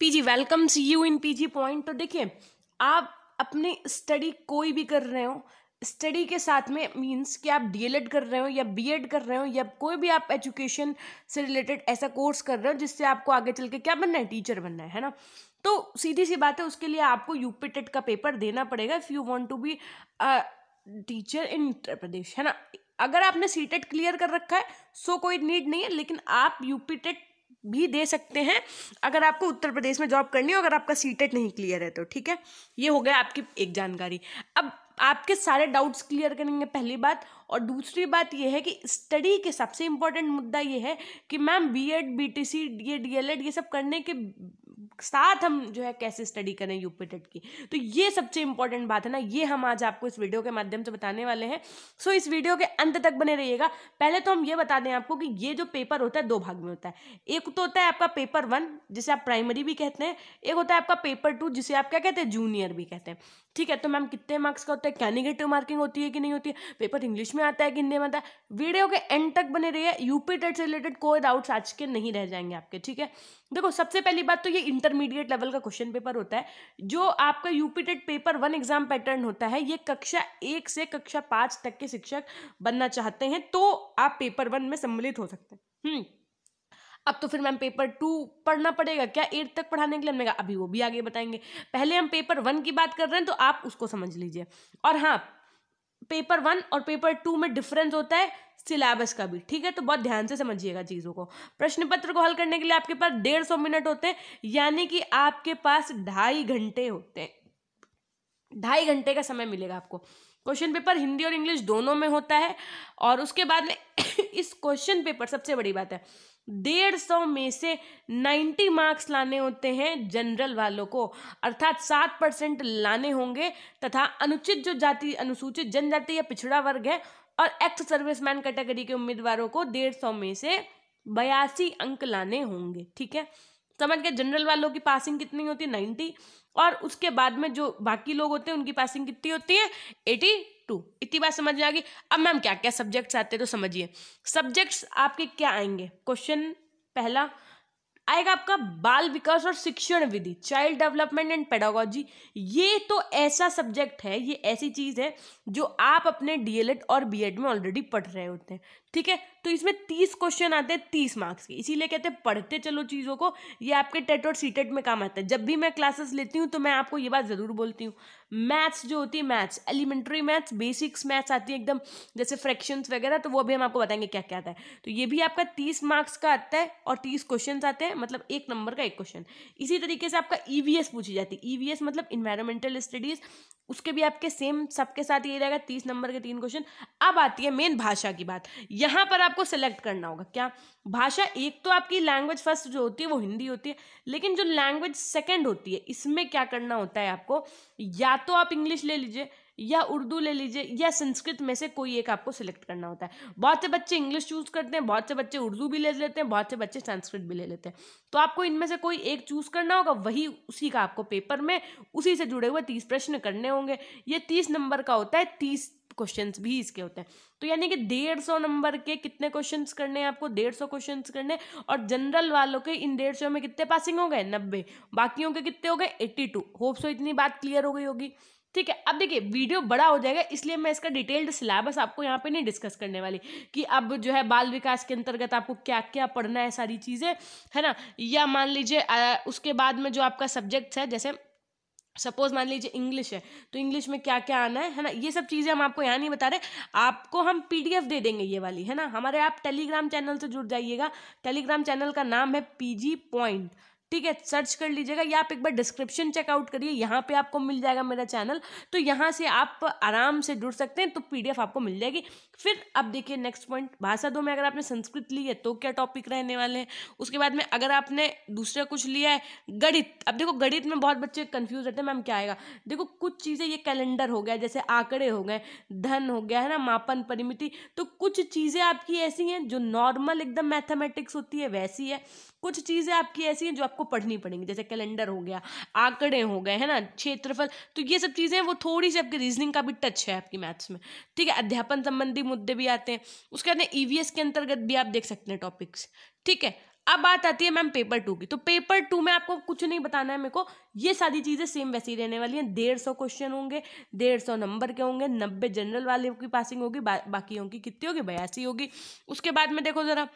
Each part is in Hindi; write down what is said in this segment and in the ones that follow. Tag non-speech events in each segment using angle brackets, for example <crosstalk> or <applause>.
PG welcomes you in PG point तो देखिए आप अपनी स्टडी कोई भी कर रहे हो स्टडी के साथ में मींस कि आप डीएलएड कर रहे हो या बीएड कर रहे हो या कोई भी आप एजुकेशन से रिलेटेड ऐसा कोर्स कर रहे हो जिससे आपको आगे चल के क्या बनना है टीचर बनना है है ना तो सीधी सी बात है उसके लिए आपको टेट e का पेपर देना पड़ेगा if you want to be teacher in Uttar Pradesh है ना अगर आपने टेट क्लियर e कर रखा है सो कोई नीड नहीं है लेकिन आप टेट भी दे सकते हैं अगर आपको उत्तर प्रदेश में जॉब करनी हो अगर आपका सी नहीं क्लियर है तो ठीक है ये हो गया आपकी एक जानकारी अब आपके सारे डाउट्स क्लियर करेंगे पहली बात और दूसरी बात यह है कि स्टडी के सबसे इम्पोर्टेंट मुद्दा ये है कि ma'am B Ed B T C ये डी एल एड ये सब करने के साथ हम जो है कैसे स्टडी करें यूपीटेट की तो ये सबसे इंपॉर्टेंट बात है ना ये हम आज आपको इस वीडियो के माध्यम से बताने वाले हैं सो इस वीडियो के अंत तक बने रहिएगा पहले तो हम ये बता दें आपको कि ये जो पेपर होता है दो भाग में होता है एक तो होता है आपका पेपर वन जिसे आप प्राइमरी भी कहते हैं एक होता है आपका पेपर टू जिसे आप क्या कहते हैं जूनियर भी कहते हैं ठीक है तो मैम कितने मार्क्स का होता है क्या निगेटिव मार्किंग होती है कि नहीं होती है पेपर इंग्लिश में आता है कि हिंदी में आता है वीडियो के एंड तक बने रहिए यूपी टेट से रिलेटेड कोई डाउट्स आज के नहीं रह जाएंगे आपके ठीक है देखो सबसे पहली बात तो ये इंटर इंटरमीडिएट लेवल का क्वेश्चन पेपर होता है जो आपका UP TET paper one exam pattern होता है ये कक्षा एक से कक्षा पाँच तक के शिक्षक बनना चाहते हैं तो आप पेपर वन में सम्मिलित हो सकते हैं हम्म अब तो फिर मैम पेपर टू पढ़ना पड़ेगा क्या एट तक पढ़ाने के लिए हमने कहा अभी वो भी आगे बताएंगे पहले हम पेपर वन की बात कर रहे हैं तो आप उसको समझ लीजिए और हाँ पेपर वन और पेपर टू में डिफरेंस होता है सिलेबस का भी ठीक है तो बहुत ध्यान से समझिएगा चीज़ों को प्रश्न पत्र को हल करने के लिए आपके पास डेढ़ सौ मिनट होते हैं यानी कि आपके पास ढाई घंटे होते हैं ढाई घंटे का समय मिलेगा आपको क्वेश्चन पेपर हिंदी और इंग्लिश दोनों में होता है और उसके बाद में <coughs> इस क्वेश्चन पेपर सबसे बड़ी बात है डेढ़ सौ में से नाइन्टी मार्क्स लाने होते हैं जनरल वालों को अर्थात सात परसेंट लाने होंगे तथा अनुचित जो जाति अनुसूचित जनजाति या पिछड़ा वर्ग है और एक्स सर्विसमैन कैटेगरी के उम्मीदवारों को डेढ़ सौ में से बयासी अंक लाने होंगे ठीक है समझ गए जनरल वालों की पासिंग कितनी होती है नाइन्टी और उसके बाद में जो बाकी लोग होते हैं उनकी पासिंग कितनी होती है एटी टू इतनी बात समझ में आ गई अब मैम क्या क्या सब्जेक्ट्स आते हैं तो समझिए सब्जेक्ट्स आपके क्या आएंगे क्वेश्चन पहला आएगा आपका बाल विकास और शिक्षण विधि चाइल्ड डेवलपमेंट एंड पेडागोजी ये तो ऐसा सब्जेक्ट है ये ऐसी चीज़ है जो आप अपने डीएलएड और बीएड में ऑलरेडी पढ़ रहे होते हैं ठीक है तो इसमें तीस क्वेश्चन आते हैं तीस मार्क्स के इसीलिए कहते हैं पढ़ते चलो चीज़ों को ये आपके टेट और सीटेट में काम आता है जब भी मैं क्लासेस लेती हूँ तो मैं आपको ये बात ज़रूर बोलती हूँ मैथ्स जो होती है maths elementary maths basics maths आती है एकदम जैसे फ्रैक्शंस वगैरह तो वो भी हम आपको बताएंगे क्या क्या आता है तो ये भी आपका तीस मार्क्स का आता है और तीस क्वेश्चन आते हैं मतलब एक नंबर का एक क्वेश्चन इसी तरीके से आपका ई e पूछी जाती है ई e मतलब इन्वायरमेंटल स्टडीज़ उसके भी आपके सेम सबके साथ ये रहेगा तीस नंबर के तीन क्वेश्चन अब आती है मेन भाषा की बात यहाँ पर आपको सेलेक्ट करना होगा क्या भाषा एक तो आपकी लैंग्वेज फर्स्ट जो होती है वो हिंदी होती है लेकिन जो लैंग्वेज सेकेंड होती है इसमें क्या करना होता है आपको या या तो आप इंग्लिश ले लीजिए या उर्दू ले लीजिए या संस्कृत में से कोई एक आपको सिलेक्ट करना होता है बहुत से बच्चे इंग्लिश चूज़ करते हैं बहुत से बच्चे उर्दू भी ले लेते हैं बहुत से बच्चे संस्कृत भी ले लेते हैं तो आपको इनमें से कोई एक चूज़ करना होगा वही उसी का आपको पेपर में उसी से जुड़े हुए तीस प्रश्न करने होंगे ये तीस नंबर का होता है तीस क्वेश्चन भी इसके होते हैं तो यानी कि डेढ़ सौ नंबर के कितने क्वेश्चन करने हैं आपको डेढ़ सौ क्वेश्चन करने और जनरल वालों के इन डेढ़ सौ में कितने पासिंग हो गए नब्बे बाकियों के कितने हो गए एट्टी टू होप सो इतनी बात क्लियर हो गई होगी ठीक है अब देखिए वीडियो बड़ा हो जाएगा इसलिए मैं इसका डिटेल्ड सिलेबस आपको यहाँ पे नहीं डिस्कस करने वाली कि अब जो है बाल विकास के अंतर्गत आपको क्या क्या पढ़ना है सारी चीज़ें है ना या मान लीजिए उसके बाद में जो आपका सब्जेक्ट्स है जैसे सपोज मान लीजिए इंग्लिश है तो इंग्लिश में क्या क्या आना है है ना ये सब चीज़ें हम आपको यहाँ नहीं बता रहे आपको हम पीडीएफ दे देंगे ये वाली है ना हमारे आप टेलीग्राम चैनल से जुड़ जाइएगा टेलीग्राम चैनल का नाम है पीजी पॉइंट ठीक है सर्च कर लीजिएगा या आप एक बार डिस्क्रिप्शन चेकआउट करिए यहाँ पे आपको मिल जाएगा मेरा चैनल तो यहाँ से आप आराम से जुड़ सकते हैं तो पीडीएफ आपको मिल जाएगी फिर अब देखिए नेक्स्ट पॉइंट भाषा दो तो में अगर आपने संस्कृत ली है तो क्या टॉपिक रहने वाले हैं उसके बाद में अगर आपने दूसरा कुछ लिया है गणित अब देखो गणित में बहुत बच्चे कन्फ्यूज रहते हैं मैम क्या आएगा देखो कुछ चीज़ें ये कैलेंडर हो गया जैसे आंकड़े हो गए धन हो गया है ना मापन परिमिति तो कुछ चीज़ें आपकी ऐसी हैं जो नॉर्मल एकदम मैथमेटिक्स होती है वैसी है कुछ चीज़ें आपकी ऐसी हैं जो आपको पढ़नी पड़ेंगी जैसे कैलेंडर हो गया आंकड़े हो गए है ना क्षेत्रफल तो ये सब चीज़ें वो थोड़ी सी आपकी रीजनिंग का भी टच है आपकी मैथ्स में ठीक है अध्यापन संबंधी मुद्दे भी आते हैं उसके बाद ईवीएस e के अंतर्गत भी आप देख सकते हैं टॉपिक्स ठीक है अब बात आती है मैम पेपर टू की तो पेपर टू में आपको कुछ नहीं बताना है मेरे को ये सारी चीज़ें सेम वैसी रहने वाली हैं डेढ़ सौ क्वेश्चन होंगे डेढ़ सौ नंबर के होंगे नब्बे जनरल वाले की पासिंग होगी बा, बाकी होंगी कितनी होगी बयासी होगी उसके बाद में देखो ज़रा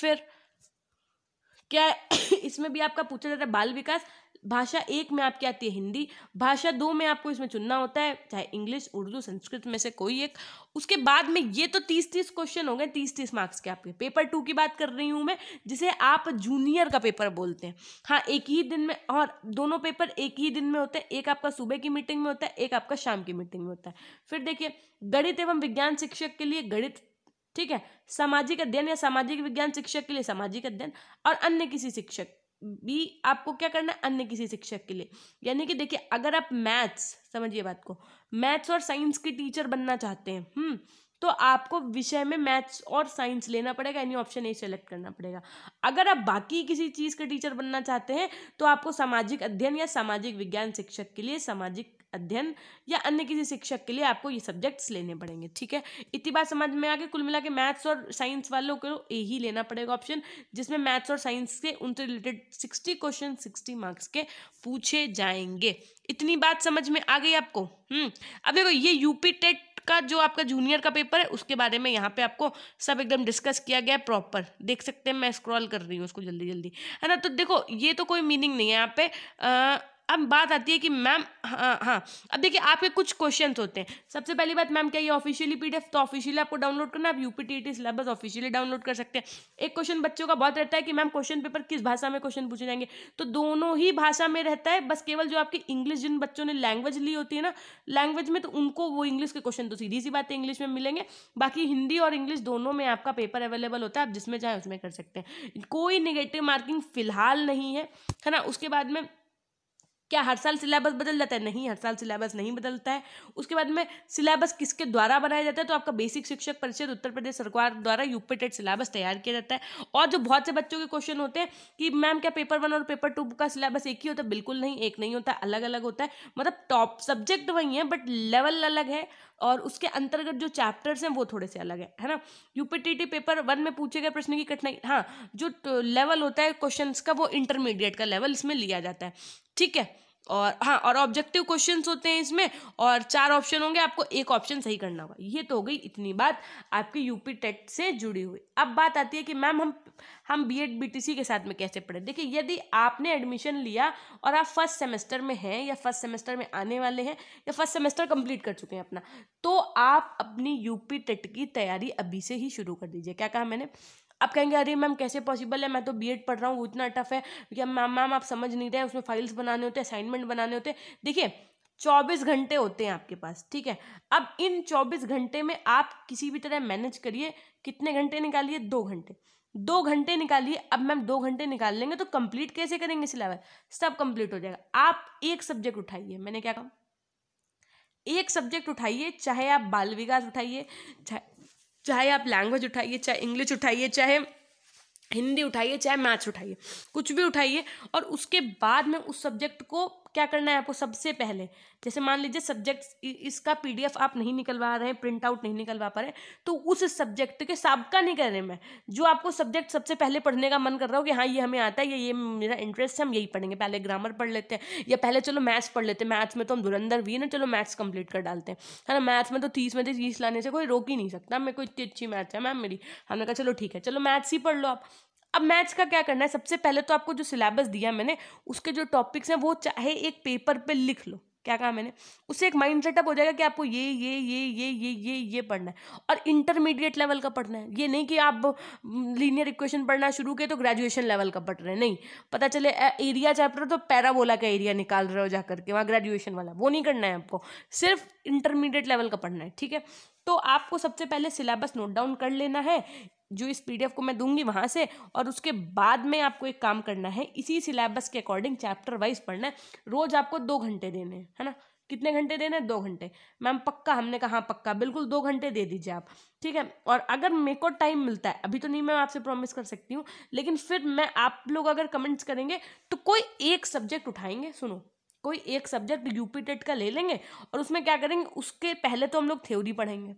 फिर क्या <coughs> इसमें भी आपका पूछा जाता है बाल विकास भाषा एक में आपकी आती है हिंदी भाषा दो में आपको इसमें चुनना होता है चाहे इंग्लिश उर्दू संस्कृत में से कोई एक उसके बाद में ये तो तीस तीस क्वेश्चन हो गए तीस तीस मार्क्स के आपके पेपर टू की बात कर रही हूँ मैं जिसे आप जूनियर का पेपर बोलते हैं हाँ एक ही दिन में और दोनों पेपर एक ही दिन में होते हैं एक आपका सुबह की मीटिंग में होता है एक आपका शाम की मीटिंग में होता है फिर देखिए गणित एवं विज्ञान शिक्षक के लिए गणित ठीक है सामाजिक अध्ययन या सामाजिक विज्ञान शिक्षक के लिए सामाजिक अध्ययन और अन्य किसी शिक्षक भी आपको क्या करना है अन्य किसी शिक्षक के लिए यानी कि देखिए अगर आप मैथ्स समझिए बात को मैथ्स और साइंस के टीचर बनना चाहते हैं हम्म तो आपको विषय में मैथ्स और साइंस लेना पड़ेगा यानी ऑप्शन ए सेलेक्ट करना पड़ेगा अगर आप बाकी किसी चीज़ के टीचर बनना चाहते हैं तो आपको सामाजिक अध्ययन या सामाजिक विज्ञान शिक्षक के लिए सामाजिक अध्ययन या अन्य किसी शिक्षक के लिए आपको ये सब्जेक्ट्स लेने पड़ेंगे ठीक है इतनी बात समझ में आगे कुल मिला के मैथ्स और साइंस वालों को यही लेना पड़ेगा ऑप्शन जिसमें मैथ्स और साइंस के उनसे related sixty question sixty marks के पूछे जाएंगे इतनी बात समझ में आ गई आपको हम्म अब देखो ये यूपी टेट का जो आपका जूनियर का पेपर है उसके बारे में यहाँ पे आपको सब एकदम डिस्कस किया गया है प्रॉपर देख सकते हैं मैं स्क्रॉल कर रही हूँ उसको जल्दी जल्दी है ना तो देखो ये तो कोई मीनिंग नहीं है यहाँ पे आ, अब बात आती है कि मैम हाँ हाँ अब देखिए आपके कुछ क्वेश्चन होते हैं सबसे पहली बात मैम क्या ये ऑफिशियली पीडीएफ तो ऑफिशियली आपको डाउनलोड करना आप UP T syllabus officially download कर सकते हैं एक क्वेश्चन बच्चों का बहुत रहता है कि मैम क्वेश्चन पेपर किस भाषा में क्वेश्चन पूछे जाएंगे तो दोनों ही भाषा में रहता है बस केवल जो आपकी इंग्लिश जिन बच्चों ने लैंग्वेज ली होती है ना लैंग्वेज में तो उनको वो इंग्लिश के क्वेश्चन तो सीधी सी बातें इंग्लिश में मिलेंगे बाकी हिंदी और इंग्लिश दोनों में आपका पेपर अवेलेबल होता है आप जिसमें चाहे उसमें कर सकते हैं कोई निगेटिव मार्किंग फिलहाल नहीं है ना उसके बाद में क्या हर साल सिलेबस बदल जाता है नहीं हर साल सिलेबस नहीं बदलता है उसके बाद में सिलेबस किसके द्वारा बनाया जाता है तो आपका बेसिक शिक्षक परिषद उत्तर प्रदेश सरकार द्वारा यूपीटेड सिलेबस तैयार किया जाता है और जो बहुत से बच्चों के क्वेश्चन होते हैं कि मैम क्या पेपर वन और पेपर टू का सिलेबस एक ही होता है बिल्कुल नहीं एक नहीं होता अलग अलग होता है मतलब टॉप सब्जेक्ट वही है बट लेवल अलग है और उसके अंतर्गत जो चैप्टर्स हैं वो थोड़े से अलग है है ना यूपीटीटी पेपर वन में पूछे गए प्रश्न की कठिनाई हाँ जो लेवल होता है क्वेश्चंस का वो इंटरमीडिएट का लेवल इसमें लिया जाता है ठीक है और हाँ और ऑब्जेक्टिव क्वेश्चंस होते हैं इसमें और चार ऑप्शन होंगे आपको एक ऑप्शन सही करना होगा ये तो हो गई इतनी बात आपकी यूपी टेट से जुड़ी हुई अब बात आती है कि मैम हम हम बीएड बीटीसी के साथ में कैसे पढ़े देखिए यदि आपने एडमिशन लिया और आप फर्स्ट सेमेस्टर में हैं या फर्स्ट सेमेस्टर में आने वाले हैं या फर्स्ट सेमेस्टर कंप्लीट कर चुके हैं अपना तो आप अपनी यूपी टेट की तैयारी अभी से ही शुरू कर दीजिए क्या कहा मैंने आप कहेंगे अरे मैम कैसे पॉसिबल है मैं तो बीएड पढ़ रहा हूँ इतना टफ है क्योंकि मैम मैम आप समझ नहीं रहे उसमें फाइल्स बनाने होते हैं असाइनमेंट बनाने होते हैं देखिए चौबीस घंटे होते हैं आपके पास ठीक है अब इन चौबीस घंटे में आप किसी भी तरह मैनेज करिए कितने घंटे निकालिए दो घंटे दो घंटे निकालिए अब मैम दो घंटे निकाल लेंगे तो कंप्लीट कैसे करेंगे सिलेबस सब कंप्लीट हो जाएगा आप एक सब्जेक्ट उठाइए मैंने क्या कहा एक सब्जेक्ट उठाइए चाहे आप बाल विकास उठाइए चाहे चाहे आप लैंग्वेज उठाइए चाहे इंग्लिश उठाइए चाहे हिंदी उठाइए चाहे मैथ्स उठाइए कुछ भी उठाइए और उसके बाद में उस सब्जेक्ट को क्या करना है आपको सबसे पहले जैसे मान लीजिए सब्जेक्ट इसका पीडीएफ आप नहीं निकलवा रहे हैं प्रिंट आउट नहीं निकलवा पा रहे तो उस सब्जेक्ट के सबका नहीं कर रहे मैं जो आपको सब्जेक्ट सबसे पहले पढ़ने का मन कर रहा हो कि हाँ ये हमें आता है ये ये मेरा इंटरेस्ट है हम यही पढ़ेंगे पहले ग्रामर पढ़ लेते हैं या पहले चलो मैथ्स पढ़ लेते हैं मैथ्स में तो हम धुरंधर भी है ना चलो मैथ्स कंप्लीट कर डालते हैं है ना मैथ्स में तो तीस में से तीस लाने से कोई रोक ही नहीं सकता मेरे को इतनी अच्छी मैथ्स है मैम मेरी हमने कहा चलो ठीक है चलो मैथ्स ही पढ़ लो आप अब मैथ्स का क्या करना है सबसे पहले तो आपको जो सिलेबस दिया मैंने उसके जो टॉपिक्स हैं वो चाहे एक पेपर पे लिख लो क्या कहा मैंने उससे एक माइंड सेटअप हो जाएगा कि आपको ये ये ये ये ये ये ये पढ़ना है और इंटरमीडिएट लेवल का पढ़ना है ये नहीं कि आप लीनियर इक्वेशन पढ़ना शुरू किए तो ग्रेजुएशन लेवल का पढ़ रहे हैं नहीं पता चले एरिया चैप्टर तो पैराबोला का एरिया निकाल रहे हो जा करके वहाँ ग्रेजुएशन वाला वो नहीं करना है आपको सिर्फ इंटरमीडिएट लेवल का पढ़ना है ठीक है तो आपको सबसे पहले सिलेबस नोट डाउन कर लेना है जो इस पीडीएफ को मैं दूंगी वहाँ से और उसके बाद में आपको एक काम करना है इसी सिलेबस के अकॉर्डिंग चैप्टर वाइज पढ़ना है रोज़ आपको दो घंटे देने हैं है ना कितने घंटे देने दो घंटे मैम पक्का हमने कहा पक्का बिल्कुल दो घंटे दे दीजिए आप ठीक है और अगर मेरे को टाइम मिलता है अभी तो नहीं मैं आपसे प्रॉमिस कर सकती हूँ लेकिन फिर मैं आप लोग अगर कमेंट्स करेंगे तो कोई एक सब्जेक्ट उठाएंगे सुनो कोई एक सब्जेक्ट यूपी टेट का ले लेंगे और उसमें क्या करेंगे उसके पहले तो हम लोग थ्योरी पढ़ेंगे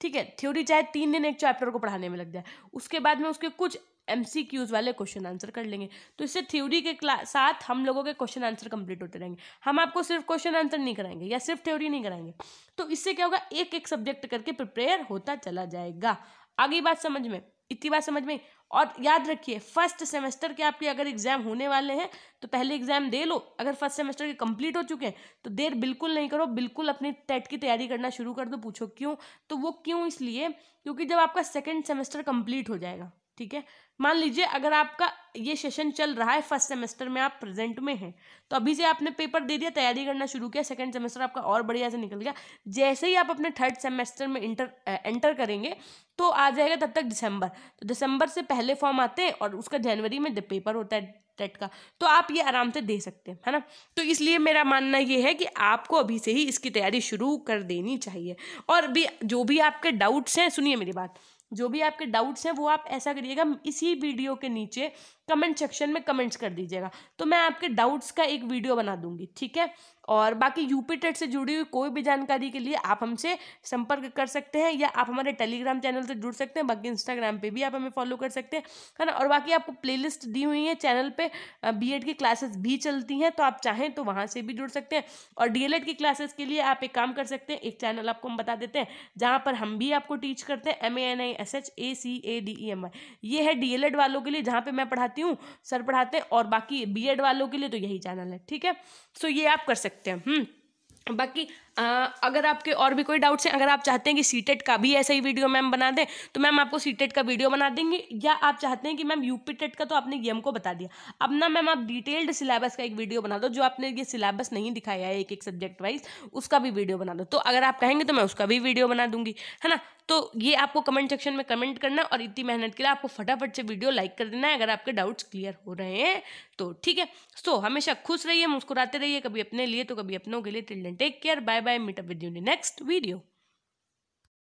ठीक है थ्योरी चाहे तीन दिन एक चैप्टर को पढ़ाने में लग जाए उसके बाद में उसके कुछ एम वाले क्वेश्चन आंसर कर लेंगे तो इससे थ्योरी के साथ हम लोगों के क्वेश्चन आंसर कंप्लीट होते रहेंगे हम आपको सिर्फ क्वेश्चन आंसर नहीं कराएंगे या सिर्फ थ्योरी नहीं कराएंगे तो इससे क्या होगा एक एक सब्जेक्ट करके प्रिपेयर होता चला जाएगा आगे बात समझ में इतनी बात समझ में और याद रखिए फर्स्ट सेमेस्टर के आपके अगर एग्जाम होने वाले हैं तो पहले एग्जाम दे लो अगर फर्स्ट सेमेस्टर के कंप्लीट हो चुके हैं तो देर बिल्कुल नहीं करो बिल्कुल अपनी टेट की तैयारी करना शुरू कर दो पूछो क्यों तो वो क्यों इसलिए क्योंकि जब आपका सेकेंड सेमेस्टर कंप्लीट हो जाएगा ठीक है मान लीजिए अगर आपका ये सेशन चल रहा है फर्स्ट सेमेस्टर में आप प्रेजेंट में हैं तो अभी से आपने पेपर दे दिया तैयारी करना शुरू किया सेकंड सेमेस्टर आपका और बढ़िया से निकल गया जैसे ही आप अपने थर्ड सेमेस्टर में इंटर एंटर करेंगे तो आ जाएगा तब तक दिसंबर तो दिसंबर से पहले फॉर्म आते हैं और उसका जनवरी में पेपर होता है टेट का तो आप ये आराम से दे सकते हैं है ना तो इसलिए मेरा मानना ये है कि आपको अभी से ही इसकी तैयारी शुरू कर देनी चाहिए और भी जो भी आपके डाउट्स हैं सुनिए मेरी बात जो भी आपके डाउट्स हैं वो आप ऐसा करिएगा इसी वीडियो के नीचे कमेंट सेक्शन में कमेंट्स कर दीजिएगा तो मैं आपके डाउट्स का एक वीडियो बना दूंगी ठीक है और बाकी यूपी टेट से जुड़ी हुई कोई भी जानकारी के लिए आप हमसे संपर्क कर सकते हैं या आप हमारे टेलीग्राम चैनल से जुड़ सकते हैं बाकी इंस्टाग्राम पे भी आप हमें फॉलो कर सकते हैं है ना और बाकी आपको प्लेलिस्ट दी हुई है चैनल पे बीएड की क्लासेस भी चलती हैं तो आप चाहें तो वहाँ से भी जुड़ सकते हैं और डी की क्लासेस के लिए आप एक काम कर सकते हैं एक चैनल आपको हम बता देते हैं जहाँ पर हम भी आपको टीच करते हैं M A N I S H A C A D E M I ये है डी वालों के लिए जहाँ पर मैं पढ़ाती पढ़ाती हूँ सर पढ़ाते हैं और बाकी बीएड वालों के लिए तो यही चैनल है ठीक है सो ये आप कर सकते हैं हम्म। बाकी अगर आपके और भी कोई डाउट्स हैं अगर आप चाहते हैं कि सीटेट e का भी ऐसा ही वीडियो मैम बना दें तो मैम आपको सीटेट e का वीडियो बना देंगे या आप चाहते हैं कि मैम टेट e का तो आपने ये हमको बता दिया अब ना मैम आप डिटेल्ड सिलेबस का एक वीडियो बना दो जो आपने ये सिलेबस नहीं दिखाया है एक एक सब्जेक्ट वाइज उसका भी वीडियो बना दो तो अगर आप कहेंगे तो मैं उसका भी वीडियो बना दूंगी है ना तो ये आपको कमेंट सेक्शन में कमेंट करना और इतनी मेहनत के लिए आपको फटाफट से वीडियो लाइक कर देना है अगर आपके डाउट्स क्लियर हो रहे हैं तो ठीक है सो हमेशा खुश रहिए मुस्कुराते रहिए कभी अपने लिए तो कभी अपनों के लिए till take care bye bye I meet up with you in the next video.